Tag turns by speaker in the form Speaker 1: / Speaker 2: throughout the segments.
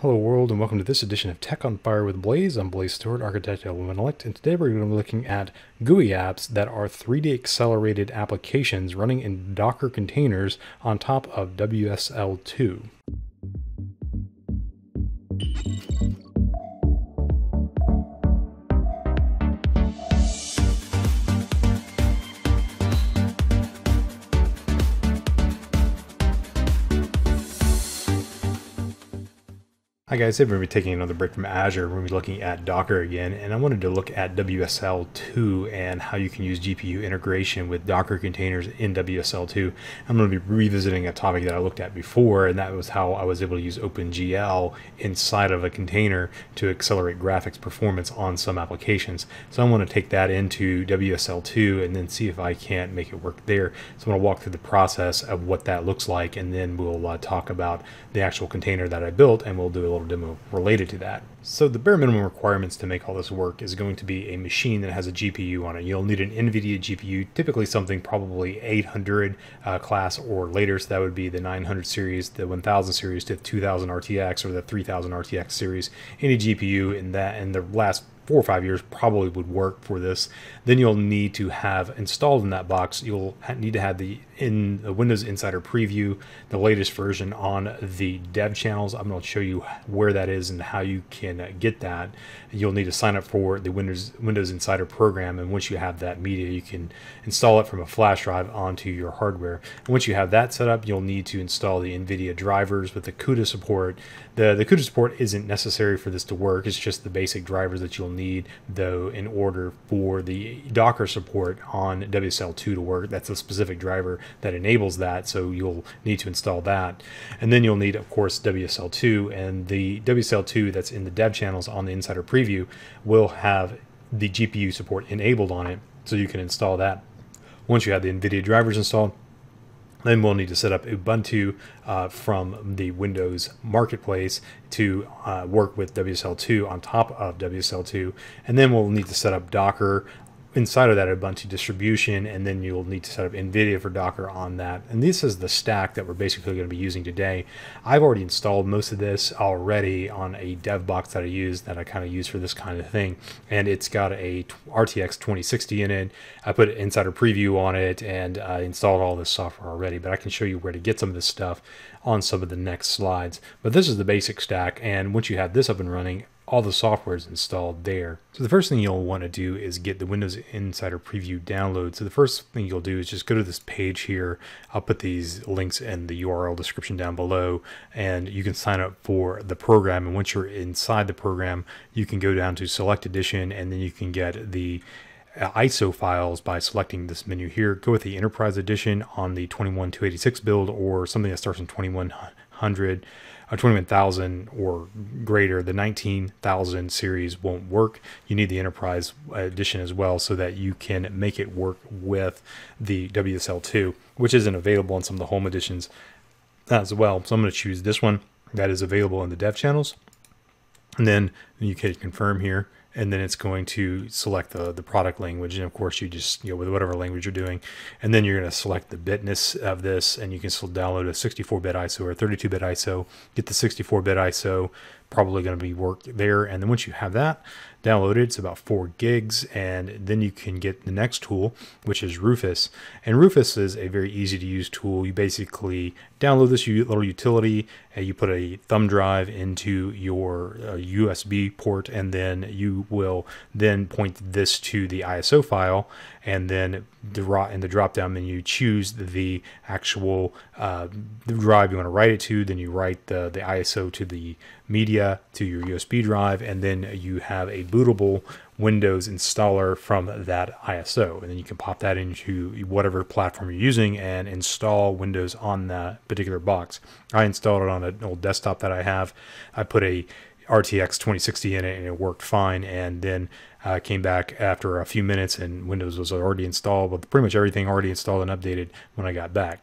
Speaker 1: Hello world and welcome to this edition of Tech on Fire with Blaze. I'm Blaze Stewart, architect at Luminelect, and today we're going to be looking at GUI apps that are 3D accelerated applications running in Docker containers on top of WSL2. Hi guys, today we're going to be taking another break from Azure. We're going to be looking at Docker again, and I wanted to look at WSL2 and how you can use GPU integration with Docker containers in WSL2. I'm going to be revisiting a topic that I looked at before, and that was how I was able to use OpenGL inside of a container to accelerate graphics performance on some applications. So I want to take that into WSL2 and then see if I can't make it work there. So I'm going to walk through the process of what that looks like, and then we'll uh, talk about the actual container that I built, and we'll do a little demo related to that. So the bare minimum requirements to make all this work is going to be a machine that has a GPU on it. You'll need an NVIDIA GPU, typically something probably 800 uh, class or later. So that would be the 900 series, the 1000 series, the 2000 RTX, or the 3000 RTX series. Any GPU in that, and the last four or five years probably would work for this. Then you'll need to have installed in that box, you'll need to have the in the Windows Insider Preview, the latest version on the dev channels. I'm going to show you where that is and how you can get that. You'll need to sign up for the Windows Windows Insider program, and once you have that media, you can install it from a flash drive onto your hardware. And once you have that set up, you'll need to install the NVIDIA drivers with the CUDA support. The, the CUDA support isn't necessary for this to work. It's just the basic drivers that you'll need though in order for the Docker support on WSL2 to work. That's a specific driver that enables that, so you'll need to install that. And then you'll need, of course, WSL2, and the WSL2 that's in the dev channels on the Insider Preview will have the GPU support enabled on it, so you can install that once you have the NVIDIA drivers installed then we'll need to set up Ubuntu uh, from the Windows Marketplace to uh, work with WSL2 on top of WSL2. And then we'll need to set up Docker inside of that Ubuntu distribution, and then you'll need to set up NVIDIA for Docker on that. And this is the stack that we're basically going to be using today. I've already installed most of this already on a dev box that I use that I kind of use for this kind of thing. And it's got a RTX 2060 in it. I put insider preview on it and I installed all this software already, but I can show you where to get some of this stuff on some of the next slides. But this is the basic stack. And once you have this up and running, all the software is installed there. So the first thing you'll want to do is get the Windows Insider Preview download. So the first thing you'll do is just go to this page here. I'll put these links in the URL description down below and you can sign up for the program. And once you're inside the program, you can go down to select edition and then you can get the uh, ISO files by selecting this menu here. Go with the Enterprise Edition on the 21286 build or something that starts in 2100 a 21,000 or greater, the 19,000 series won't work. You need the Enterprise edition as well so that you can make it work with the WSL2, which isn't available in some of the home editions as well. So I'm going to choose this one that is available in the dev channels. And then you can confirm here and then it's going to select the, the product language. And of course you just, you know, with whatever language you're doing, and then you're going to select the bitness of this and you can still download a 64 bit ISO or 32 bit ISO, get the 64 bit ISO, probably going to be work there. And then once you have that downloaded, it's about four gigs. And then you can get the next tool, which is Rufus. And Rufus is a very easy to use tool. You basically download this little utility and you put a thumb drive into your uh, USB port and then you will then point this to the ISO file and then in the drop down menu choose the actual uh, drive you want to write it to. Then you write the, the ISO to the media to your USB drive, and then you have a bootable Windows installer from that ISO. And then you can pop that into whatever platform you're using and install Windows on that particular box. I installed it on an old desktop that I have. I put a RTX 2060 in it and it worked fine. And then uh, came back after a few minutes and Windows was already installed, but pretty much everything already installed and updated when I got back.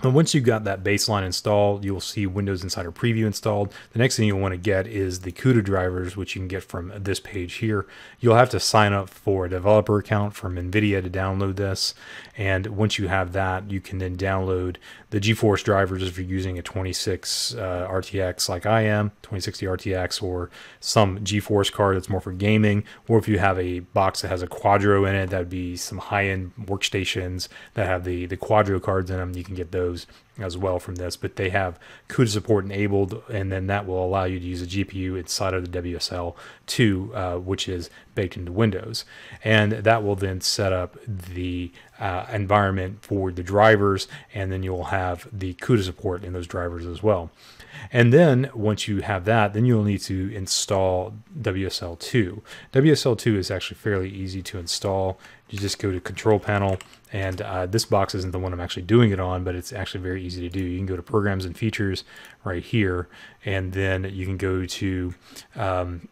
Speaker 1: And once you've got that baseline installed, you'll see Windows Insider Preview installed. The next thing you'll want to get is the CUDA drivers, which you can get from this page here. You'll have to sign up for a developer account from NVIDIA to download this. And once you have that, you can then download the GeForce drivers if you're using a 26 uh, RTX like I am, 2060 RTX, or some GeForce card that's more for gaming. Or if you have a box that has a Quadro in it, that would be some high-end workstations that have the, the Quadro cards in them, you can get those as well from this, but they have CUDA support enabled, and then that will allow you to use a GPU inside of the WSL 2, uh, which is baked into Windows. And that will then set up the uh, environment for the drivers, and then you'll have the CUDA support in those drivers as well. And then once you have that, then you'll need to install WSL2. WSL2 is actually fairly easy to install. You just go to control panel and uh, this box isn't the one I'm actually doing it on, but it's actually very easy to do. You can go to programs and features right here, and then you can go to um,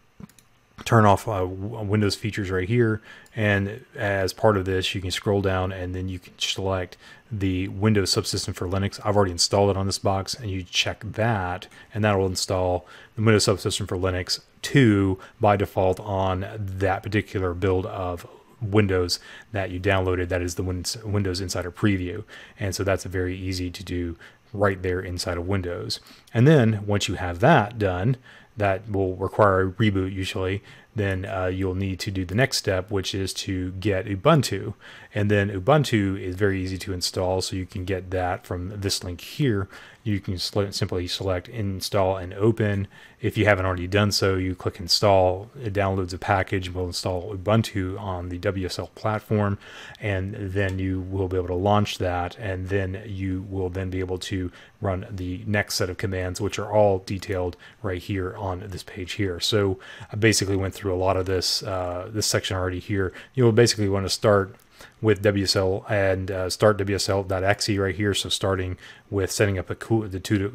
Speaker 1: turn off uh, Windows features right here. And as part of this, you can scroll down and then you can select the Windows subsystem for Linux. I've already installed it on this box and you check that and that will install the Windows subsystem for Linux 2 by default on that particular build of Windows that you downloaded. That is the Windows Insider Preview. And so that's very easy to do right there inside of Windows. And then once you have that done, that will require a reboot usually, then uh, you'll need to do the next step, which is to get Ubuntu. And then Ubuntu is very easy to install, so you can get that from this link here you can simply select install and open. If you haven't already done so, you click install, it downloads a package, will install Ubuntu on the WSL platform, and then you will be able to launch that, and then you will then be able to run the next set of commands, which are all detailed right here on this page here. So I basically went through a lot of this, uh, this section already here. You'll basically want to start with WSL and uh, start WSL.exe right here. So starting with setting up a CUDA,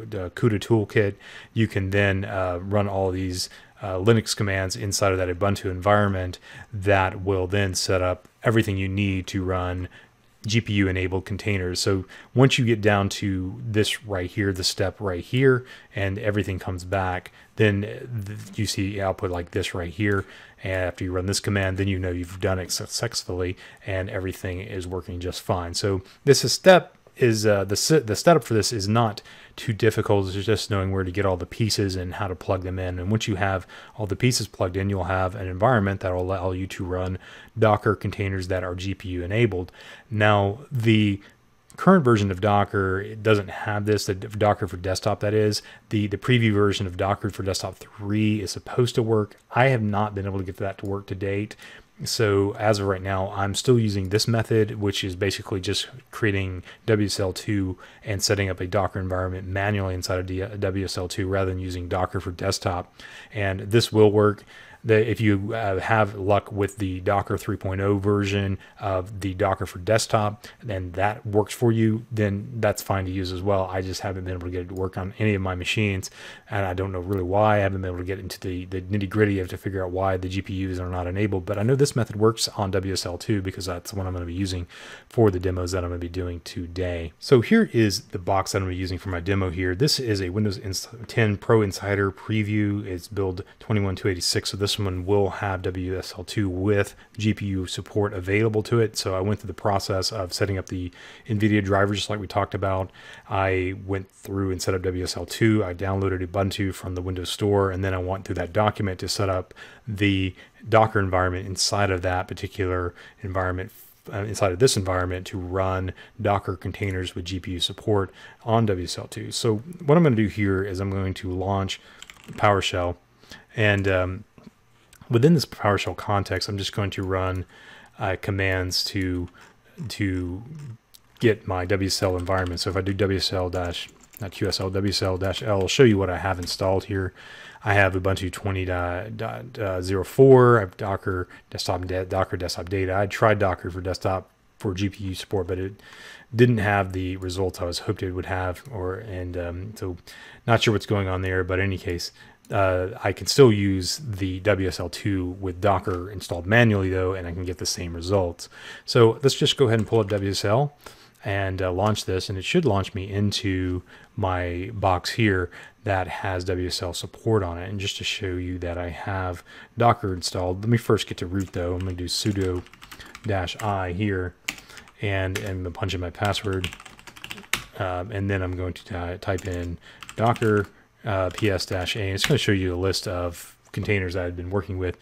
Speaker 1: the CUDA toolkit, you can then uh, run all these uh, Linux commands inside of that Ubuntu environment that will then set up everything you need to run GPU enabled containers. So once you get down to this right here, the step right here, and everything comes back, then uh, you see output like this right here. And after you run this command, then you know you've done it successfully and everything is working just fine. So this is step is uh, the the setup for this is not too difficult. It's just knowing where to get all the pieces and how to plug them in. And once you have all the pieces plugged in, you'll have an environment that will allow you to run Docker containers that are GPU enabled. Now the current version of Docker it doesn't have this. The Docker for desktop that is the the preview version of Docker for desktop three is supposed to work. I have not been able to get that to work to date, so as of right now, I'm still using this method, which is basically just creating WSL2 and setting up a Docker environment manually inside of WSL2 rather than using Docker for desktop. And this will work that if you uh, have luck with the Docker 3.0 version of the Docker for desktop, and that works for you, then that's fine to use as well. I just haven't been able to get it to work on any of my machines, and I don't know really why. I haven't been able to get into the, the nitty gritty of to figure out why the GPUs are not enabled, but I know this method works on WSL2 because that's the one I'm going to be using for the demos that I'm going to be doing today. So here is the box that I'm going to be using for my demo here. This is a Windows 10 Pro Insider preview. It's build 21286, so this this one will have WSL2 with GPU support available to it. So I went through the process of setting up the NVIDIA drivers, just like we talked about. I went through and set up WSL2. I downloaded Ubuntu from the Windows Store, and then I went through that document to set up the Docker environment inside of that particular environment uh, inside of this environment to run Docker containers with GPU support on WSL2. So what I'm going to do here is I'm going to launch PowerShell and um, within this PowerShell context, I'm just going to run uh, commands to to get my WSL environment. So if I do WSL dash not QSL WSL dash L, I'll show you what I have installed here. I have Ubuntu 20.04. Uh, I have Docker desktop Docker desktop data. I tried Docker for desktop for GPU support, but it didn't have the results I was hoped it would have, or and um, so not sure what's going on there. But in any case, uh, I can still use the WSL2 with Docker installed manually though, and I can get the same results. So let's just go ahead and pull up WSL and uh, launch this, and it should launch me into my box here that has WSL support on it. And just to show you that I have Docker installed, let me first get to root though. I'm gonna do sudo dash i here, and I'm gonna punch in my password, um, and then I'm going to type in docker uh, ps-a. And it's going to show you a list of containers I had been working with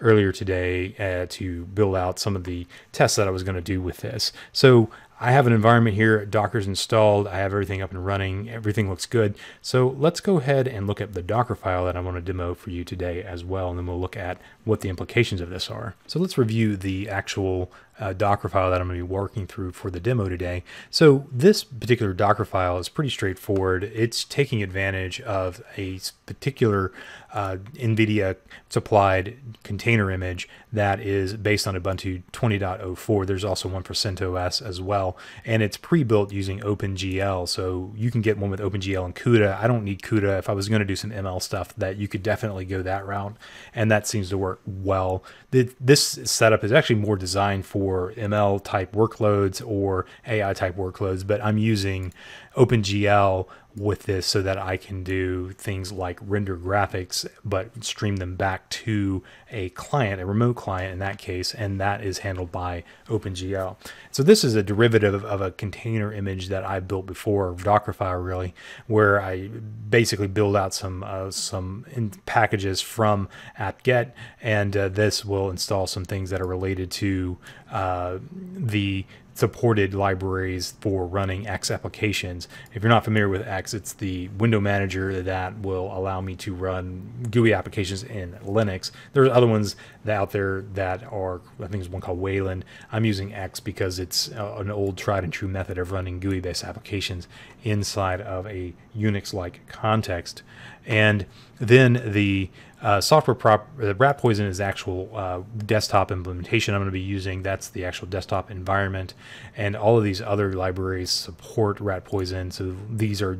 Speaker 1: earlier today uh, to build out some of the tests that I was going to do with this. So I have an environment here, Docker's installed, I have everything up and running, everything looks good. So let's go ahead and look at the Docker file that I want to demo for you today as well, and then we'll look at what the implications of this are. So let's review the actual uh, Docker file that I'm going to be working through for the demo today. So this particular Docker file is pretty straightforward. It's taking advantage of a particular uh, NVIDIA supplied container image that is based on Ubuntu 20.04. There's also one for CentOS as well, and it's pre-built using OpenGL. So you can get one with OpenGL and CUDA. I don't need CUDA. If I was going to do some ML stuff, that you could definitely go that route, and that seems to work well. The, this setup is actually more designed for or ML type workloads or AI type workloads, but I'm using OpenGL with this so that I can do things like render graphics, but stream them back to a client, a remote client in that case, and that is handled by OpenGL. So this is a derivative of a container image that I built before, Dockerfile really, where I basically build out some uh, some packages from apt-get, and uh, this will install some things that are related to uh, the supported libraries for running X applications. If you're not familiar with X, it's the window manager that will allow me to run GUI applications in Linux. There's other ones out there that are, I think there's one called Wayland. I'm using X because it's uh, an old tried and true method of running GUI based applications inside of a Unix like context. And then the uh, software prop, the uh, rat poison is actual uh, desktop implementation I'm going to be using. That's the actual desktop environment, and all of these other libraries support rat poison. So these are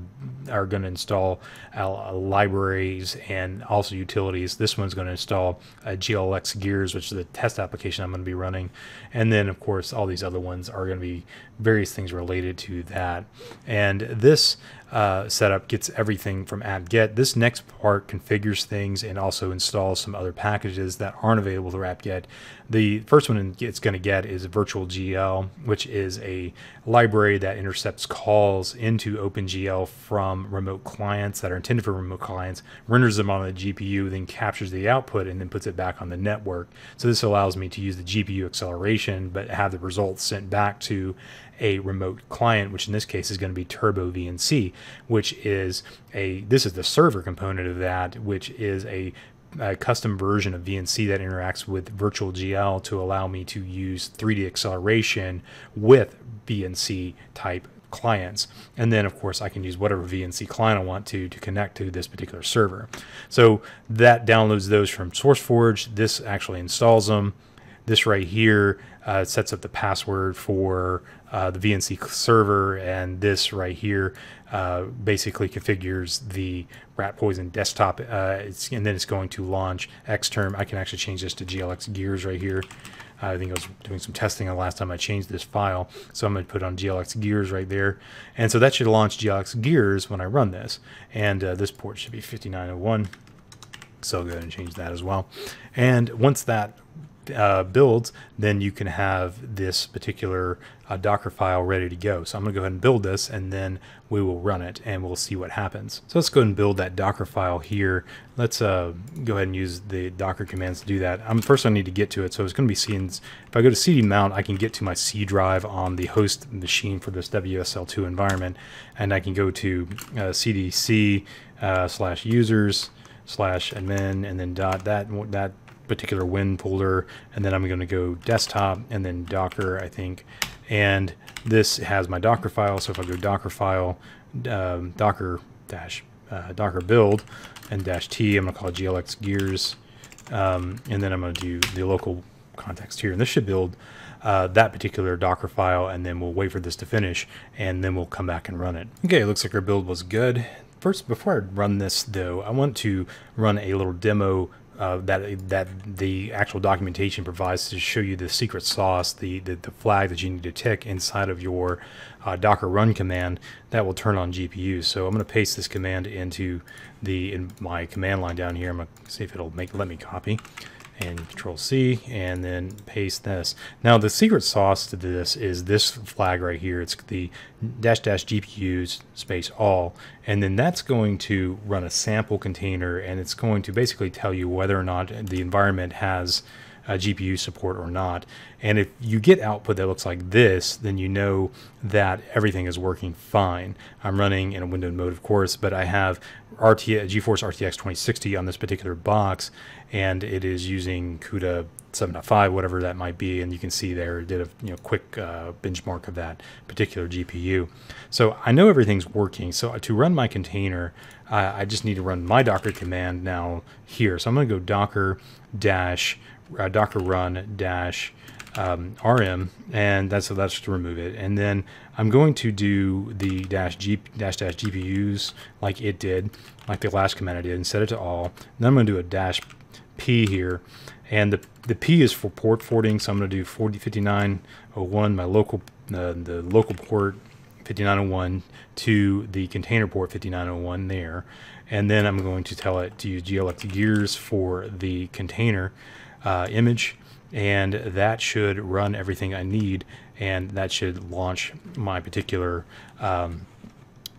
Speaker 1: are going to install uh, libraries and also utilities. This one's going to install uh, GLX Gears, which is the test application I'm going to be running, and then of course all these other ones are going to be various things related to that. And this uh, setup gets everything from apt-get. This next part configures things and also installs some other packages that aren't available through apt-get. The first one it's going to get is virtualgl, which is a library that intercepts calls into OpenGL from remote clients that are intended for remote clients, renders them on the GPU, then captures the output and then puts it back on the network. So this allows me to use the GPU acceleration, but have the results sent back to a remote client, which in this case is going to be Turbo VNC, which is a this is the server component of that, which is a a custom version of VNC that interacts with VirtualGL to allow me to use 3D acceleration with VNC type clients. And then, of course, I can use whatever VNC client I want to to connect to this particular server. So that downloads those from SourceForge. This actually installs them this right here uh, sets up the password for uh, the VNC server, and this right here uh, basically configures the rat poison desktop. Uh, and then it's going to launch Xterm. I can actually change this to GLX gears right here. I think I was doing some testing the last time I changed this file. So I'm going to put on GLX Gears right there. And so that should launch GLX Gears when I run this. And uh, this port should be 5901. So I'll go ahead and change that as well. And once that uh, builds, then you can have this particular uh, Docker file ready to go. So I'm gonna go ahead and build this and then we will run it and we'll see what happens. So let's go ahead and build that Docker file here. Let's uh, go ahead and use the Docker commands to do that. I'm first I need to get to it. So it's gonna be seen, if I go to CD mount, I can get to my C drive on the host machine for this WSL2 environment. And I can go to cdc uh, uh, slash users slash admin and then dot that, that particular Win folder, and then I'm going to go desktop and then Docker, I think. And this has my Docker file. So if I go Docker file, um, Docker dash uh, Docker build and dash T, I'm going to call it GLX gears. Um, and then I'm going to do the local context here. And this should build uh, that particular Docker file, and then we'll wait for this to finish, and then we'll come back and run it. Okay, it looks like our build was good. First, before I run this though, I want to run a little demo uh, that that the actual documentation provides to show you the secret sauce, the, the, the flag that you need to tick inside of your uh, Docker run command that will turn on GPUs. So I'm going to paste this command into the in my command line down here. I'm going to see if it'll make let me copy and control C and then paste this. Now the secret sauce to this is this flag right here. It's the dash dash GPUs space all and then that's going to run a sample container and it's going to basically tell you whether or not the environment has a GPU support or not. And if you get output that looks like this, then you know that everything is working fine. I'm running in a windowed mode, of course, but I have RT, GeForce RTX 2060 on this particular box, and it is using CUDA 7.5, whatever that might be, and you can see there did a you know quick uh, benchmark of that particular GPU. So I know everything's working. So to run my container, uh, I just need to run my Docker command now here. So I'm going to go Docker dash uh, Docker run dash um, rm, and that's so that's to remove it. And then I'm going to do the dash, G, dash dash GPUs like it did, like the last command I did, and set it to all. Then I'm going to do a dash P here, and the, the P is for port forwarding, so I'm going to do 405901, my local, uh, the local port 5901 to the container port 5901 there. And then I'm going to tell it to use glx gears for the container uh, image and that should run everything I need and that should launch my particular um,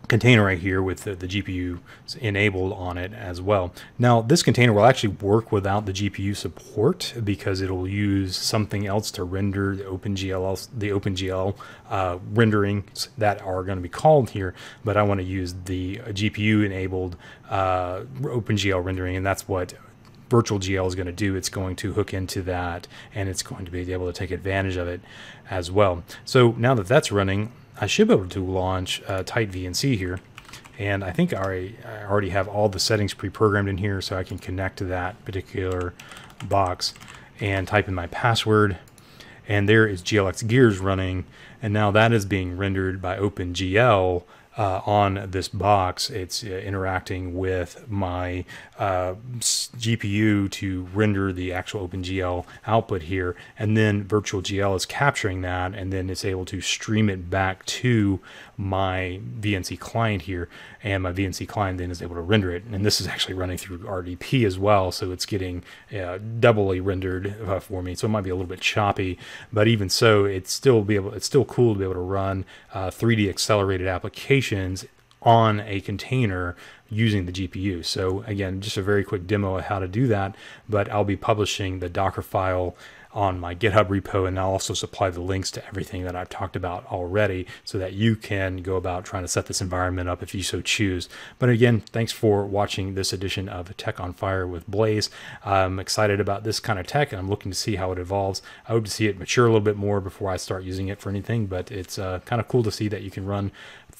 Speaker 1: container right here with the, the, GPU enabled on it as well. Now this container will actually work without the GPU support because it'll use something else to render the OpenGL, the OpenGL uh, renderings that are going to be called here, but I want to use the GPU enabled uh, OpenGL rendering and that's what virtual GL is going to do. It's going to hook into that and it's going to be able to take advantage of it as well. So now that that's running, I should be able to launch uh, Tight VNC here. And I think I already have all the settings pre-programmed in here so I can connect to that particular box and type in my password. And there is GLX Gears running. And now that is being rendered by OpenGL uh, on this box, it's uh, interacting with my uh, GPU to render the actual OpenGL output here. And then VirtualGL is capturing that and then it's able to stream it back to my VNC client here. And my VNC client then is able to render it. And this is actually running through RDP as well. So it's getting uh, doubly rendered uh, for me. So it might be a little bit choppy, but even so, it's still be able, it's still cool to be able to run 3D uh, accelerated applications applications on a container using the GPU. So again, just a very quick demo of how to do that, but I'll be publishing the Docker file on my GitHub repo, and I'll also supply the links to everything that I've talked about already so that you can go about trying to set this environment up if you so choose. But again, thanks for watching this edition of Tech on Fire with Blaze. I'm excited about this kind of tech, and I'm looking to see how it evolves. I hope to see it mature a little bit more before I start using it for anything, but it's uh, kind of cool to see that you can run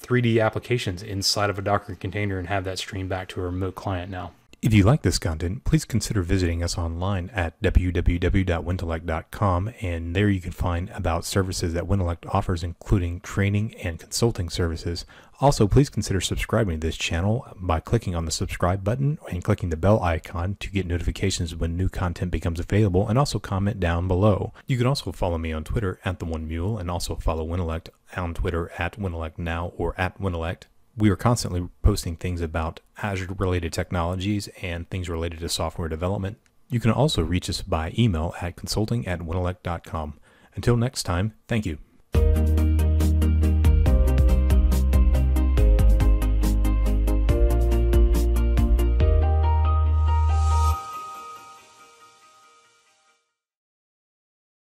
Speaker 1: 3D applications inside of a Docker container and have that stream back to a remote client now. If you like this content, please consider visiting us online at www.wintellect.com, and there you can find about services that Wintellect offers, including training and consulting services also, please consider subscribing to this channel by clicking on the subscribe button and clicking the bell icon to get notifications when new content becomes available and also comment down below. You can also follow me on Twitter at the One Mule and also follow Winelect on Twitter at Winelect Now or at Winelect. We are constantly posting things about Azure related technologies and things related to software development. You can also reach us by email at consulting at winelect.com. Until next time, thank you.